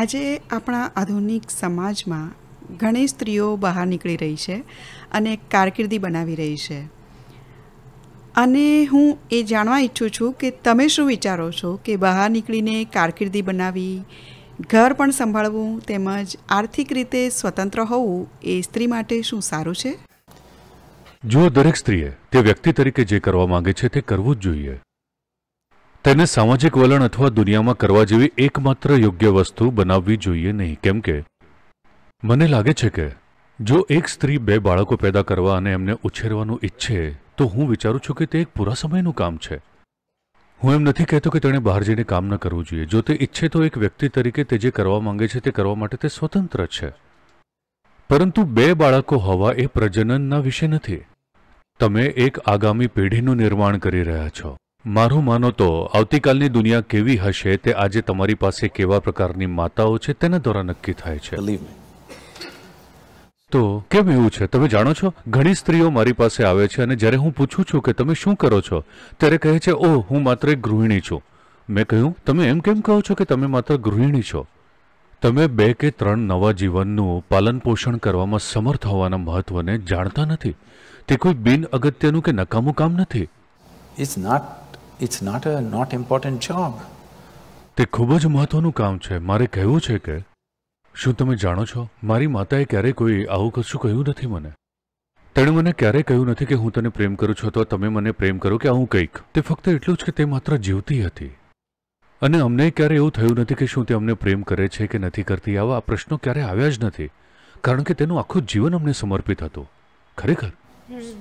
આજે આપણા આધુનિક સમાજમાં ઘણી સ્ત્રીઓ બહાર નીકળી રહી છે અને કારકિર્દી બનાવી રહી છે અને હું એ જાણવા ઈચ્છું છું કે તમે શું વિચારો છો કે બહાર નીકળીને કારકિર્દી બનાવી ઘર પણ સંભાળવું તેમજ આર્થિક રીતે સ્વતંત્ર હોવું એ સ્ત્રી માટે શું સારું છે જુઓ દરેક સ્ત્રીએ તે વ્યક્તિ તરીકે જે કરવા માંગે છે તે કરવું જ જોઈએ તેને સામાજિક વલણ અથવા દુનિયામાં કરવા જેવી એકમાત્ર યોગ્ય વસ્તુ બનાવવી જોઈએ નહીં કેમ કે મને લાગે છે કે જો એક સ્ત્રી બે બાળકો પેદા કરવા અને એમને ઉછેરવાનું ઈચ્છે તો હું વિચારું છું કે તે એક પૂરા સમયનું કામ છે હું એમ નથી કહેતો કે તેણે બહાર જઈને કામ ન કરવું જોઈએ જો તે ઈચ્છે તો એક વ્યક્તિ તરીકે તે જે કરવા માંગે છે તે કરવા માટે તે સ્વતંત્ર છે પરંતુ બે બાળકો હોવા એ પ્રજનનના વિશે નથી તમે એક આગામી પેઢીનું નિર્માણ કરી રહ્યા છો મારું માનો તો આવતીકાલની દુનિયા કેવી હશે તે આજે તમારી પાસે કેવા પ્રકારની માતાઓ છે તેના દ્વારા નક્કી થાય છે તો કેમ એવું છે તમે જાણો છો ઘણી સ્ત્રીઓ મારી પાસે આવે છે અને જ્યારે હું પૂછું છું કે તમે શું કરો છો ત્યારે કહે છે ઓહ હું માત્ર એક ગૃહિણી છું મેં કહ્યું તમે એમ કેમ કહો છો કે તમે માત્ર ગૃહિણી છો તમે બે કે ત્રણ નવા જીવનનું પાલન પોષણ કરવામાં સમર્થ હોવાના મહત્વને જાણતા નથી તે કોઈ બિન અગત્યનું કે નકામું કામ નથી it's not it's not a not important job તે ખૂબ જ મહત્વનું કામ છે મારે કહેવું છે કે શું તમે જાણો છો મારી માતાએ ક્યારેય કોઈ આવું કશું કહ્યું નથી મને તેણે મને ક્યારેય કહ્યું નથી કે હું તને પ્રેમ કરું છું અથવા તમે મને પ્રેમ કરો કે આવું કંઈક તે ફક્ત એટલું જ કે તે માત્ર જીવતી હતી અને અમને ક્યારે એવું થયું નથી કે શું તે અમને પ્રેમ કરે છે કે નથી કરતી આવા પ્રશ્નો ક્યારે આવ્યા જ નથી કારણ કે તેનું આખું જીવન અમને સમર્પિત હતું ખરેખર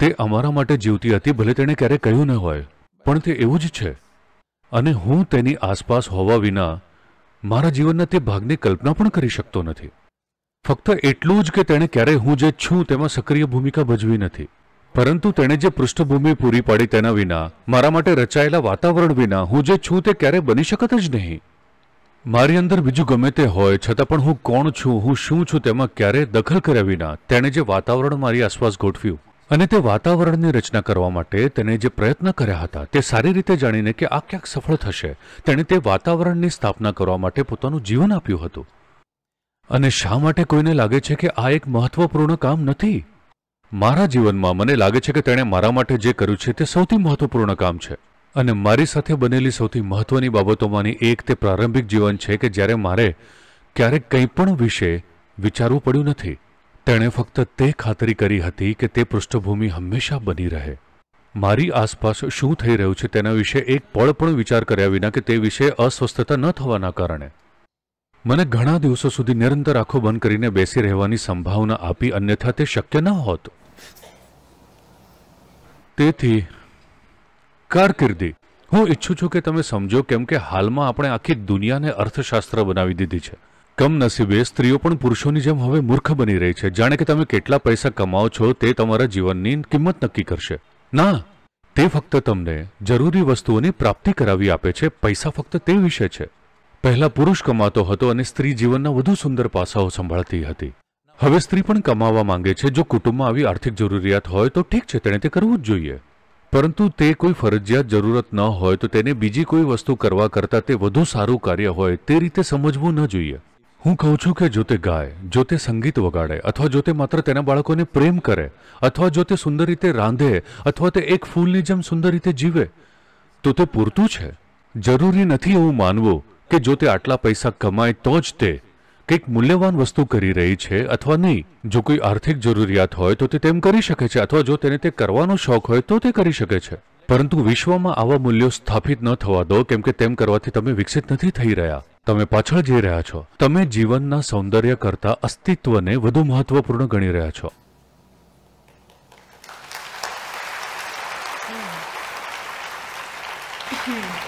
તે અમારા માટે જીવતી હતી ભલે તેણે ક્યારેય કહ્યું ન હોય પણ તે એવું જ છે અને હું તેની આસપાસ હોવા વિના મારા જીવનના તે ભાગની કલ્પના પણ કરી શકતો નથી ફક્ત એટલું જ કે તેણે ક્યારેય હું જે છું તેમાં સક્રિય ભૂમિકા ભજવી નથી પરંતુ તેણે જે પૃષ્ઠભૂમિ પૂરી પાડી તેના વિના મારા માટે રચાયેલા વાતાવરણ વિના હું જે છું તે ક્યારેય બની શકત જ નહીં મારી અંદર બીજું ગમે તે હોય છતાં પણ હું કોણ છું હું શું છું તેમાં ક્યારેય દખલ કર્યા વિના તેણે જે વાતાવરણ મારી આસપાસ ગોઠવ્યું અને તે વાતાવરણની રચના કરવા માટે તેણે જે પ્રયત્ન કર્યા હતા તે સારી રીતે જાણીને કે આ ક્યાંક સફળ થશે તેણે તે વાતાવરણની સ્થાપના કરવા માટે પોતાનું જીવન આપ્યું હતું અને શા માટે કોઈને લાગે છે કે આ એક મહત્વપૂર્ણ કામ નથી મારા જીવનમાં મને લાગે છે કે તેણે મારા માટે જે કર્યું છે તે સૌથી મહત્વપૂર્ણ કામ છે અને મારી સાથે બનેલી સૌથી મહત્વની બાબતોમાંની એક તે પ્રારંભિક જીવન છે કે જ્યારે મારે ક્યારેક કંઈ પણ વિશે વિચારવું પડ્યું નથી તેણે ફક્ત તે ખાતરી કરી હતી કે તે પૃષ્ઠભૂમિ હંમેશા બની રહે મારી આસપાસ શું થઈ રહ્યું છે તેના વિશે એક પળ પણ વિચાર કર્યા વિના કે તે વિશે અસ્વસ્થતા ન થવાના કારણે મને ઘણા દિવસો સુધી નિરંતર આંખો બંધ કરીને બેસી રહેવાની સંભાવના આપી અન્યથા તે શક્ય ન હોત તેથી કારકિર્દી હું ઈચ્છું છું કે તમે સમજો કેમ કે હાલમાં આપણે આખી દુનિયાને અર્થશાસ્ત્ર બનાવી દીધી છે કમનસીબે સ્ત્રીઓ પણ પુરુષોની જેમ હવે મૂર્ખ બની રહી છે જાણે કે તમે કેટલા પૈસા કમાવો છો તે તમારા જીવનની કિંમત નક્કી કરશે ના તે ફક્ત તમને જરૂરી વસ્તુઓની પ્રાપ્તિ કરાવી આપે છે પૈસા ફક્ત તે વિશે છે પહેલા પુરુષ કમાતો હતો અને સ્ત્રી જીવનના વધુ સુંદર પાસાઓ સંભાળતી હતી હવે સ્ત્રી પણ કમાવા માંગે છે જો કુટુંબમાં આવી આર્થિક જરૂરિયાત હોય તો ઠીક છે તેણે તે કરવું જ જોઈએ પરંતુ તે કોઈ ફરજિયાત જરૂરત ન હોય તો તેને બીજી કોઈ વસ્તુ કરવા કરતાં તે વધુ સારું કાર્ય હોય તે રીતે સમજવું ન જોઈએ હું કહું છું કે જો તે ગાય જો તે સંગીત વગાડે અથવા જો તે માત્ર તેના બાળકોને પ્રેમ કરે અથવા જો તે સુંદર રીતે રાંધે અથવા તે એક ફૂલની જેમ સુંદર રીતે જીવે તો તે પૂરતું છે જરૂરી નથી એવું માનવું કે જો તે આટલા પૈસા કમાય તો જ તે કંઈક મૂલ્યવાન વસ્તુ કરી રહી છે અથવા નહીં જો કોઈ આર્થિક જરૂરિયાત હોય તો તે તેમ કરી શકે છે અથવા જો તેને તે કરવાનો શોખ હોય તો તે કરી શકે છે પરંતુ વિશ્વમાં આવા મૂલ્યો સ્થાપિત ન થવા દો કેમ કે તેમ કરવાથી તમે વિકસિત નથી થઈ રહ્યા તમે પાછળ જઈ રહ્યા છો તમે જીવનના સૌંદર્ય કરતા અસ્તિત્વને વધુ મહત્વપૂર્ણ ગણી રહ્યા છો Hmm.